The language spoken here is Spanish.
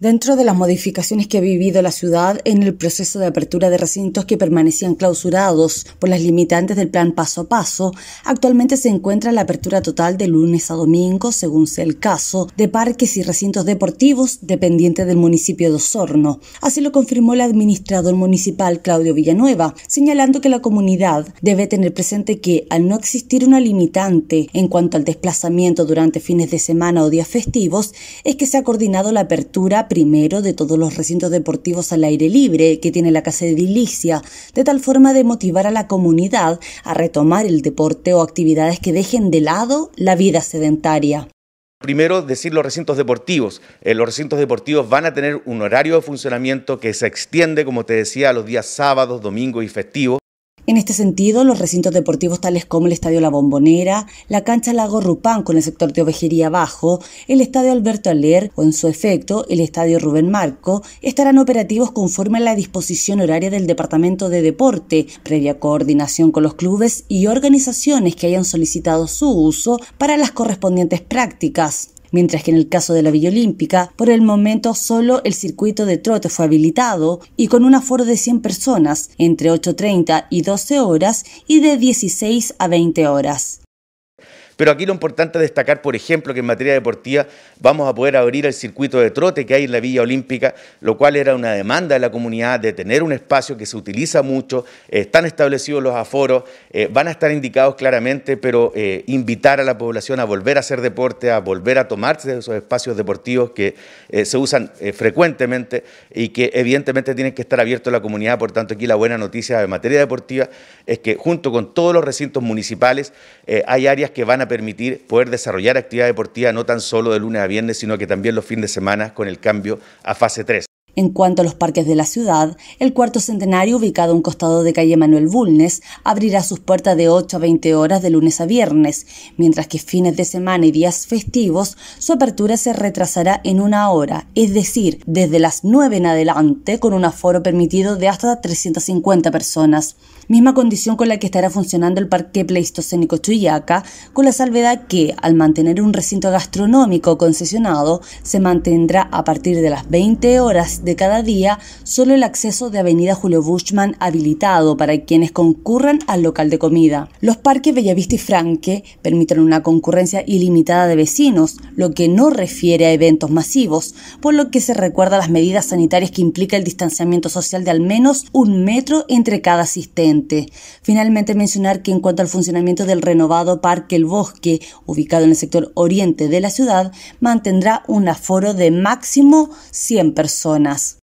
Dentro de las modificaciones que ha vivido la ciudad en el proceso de apertura de recintos que permanecían clausurados por las limitantes del plan paso a paso, actualmente se encuentra la apertura total de lunes a domingo, según sea el caso, de parques y recintos deportivos dependientes del municipio de Osorno. Así lo confirmó el administrador municipal Claudio Villanueva, señalando que la comunidad debe tener presente que, al no existir una limitante en cuanto al desplazamiento durante fines de semana o días festivos, es que se ha coordinado la apertura primero de todos los recintos deportivos al aire libre que tiene la Casa de Edilicia, de tal forma de motivar a la comunidad a retomar el deporte o actividades que dejen de lado la vida sedentaria. Primero, decir los recintos deportivos. Eh, los recintos deportivos van a tener un horario de funcionamiento que se extiende, como te decía, a los días sábados, domingos y festivos. En este sentido, los recintos deportivos tales como el Estadio La Bombonera, la cancha Lago Rupán con el sector de Ovejería Bajo, el Estadio Alberto Aler o en su efecto el Estadio Rubén Marco estarán operativos conforme a la disposición horaria del Departamento de Deporte, previa coordinación con los clubes y organizaciones que hayan solicitado su uso para las correspondientes prácticas mientras que en el caso de la Villa Olímpica, por el momento solo el circuito de trote fue habilitado y con un aforo de 100 personas entre 8.30 y 12 horas y de 16 a 20 horas. Pero aquí lo importante es destacar, por ejemplo, que en materia deportiva vamos a poder abrir el circuito de trote que hay en la Villa Olímpica, lo cual era una demanda de la comunidad de tener un espacio que se utiliza mucho, están establecidos los aforos, eh, van a estar indicados claramente, pero eh, invitar a la población a volver a hacer deporte, a volver a tomarse esos espacios deportivos que eh, se usan frecuentemente y que evidentemente tienen que estar abiertos a la comunidad. Por tanto, aquí la buena noticia en materia deportiva es que junto con todos los recintos municipales hay áreas que van a permitir poder desarrollar actividad deportiva no tan solo de lunes a viernes, sino que también los fines de semana con el cambio a fase 3. En cuanto a los parques de la ciudad, el cuarto centenario, ubicado a un costado de calle Manuel Bulnes, abrirá sus puertas de 8 a 20 horas de lunes a viernes, mientras que fines de semana y días festivos, su apertura se retrasará en una hora, es decir, desde las 9 en adelante, con un aforo permitido de hasta 350 personas. Misma condición con la que estará funcionando el Parque Pleistocénico Chuyaca, con la salvedad que, al mantener un recinto gastronómico concesionado, se mantendrá a partir de las 20 horas de cada día solo el acceso de Avenida Julio Bushman habilitado para quienes concurran al local de comida. Los parques Bellavista y Franque permiten una concurrencia ilimitada de vecinos, lo que no refiere a eventos masivos, por lo que se recuerda las medidas sanitarias que implica el distanciamiento social de al menos un metro entre cada asistente. Finalmente mencionar que en cuanto al funcionamiento del renovado Parque El Bosque, ubicado en el sector oriente de la ciudad, mantendrá un aforo de máximo 100 personas. ます。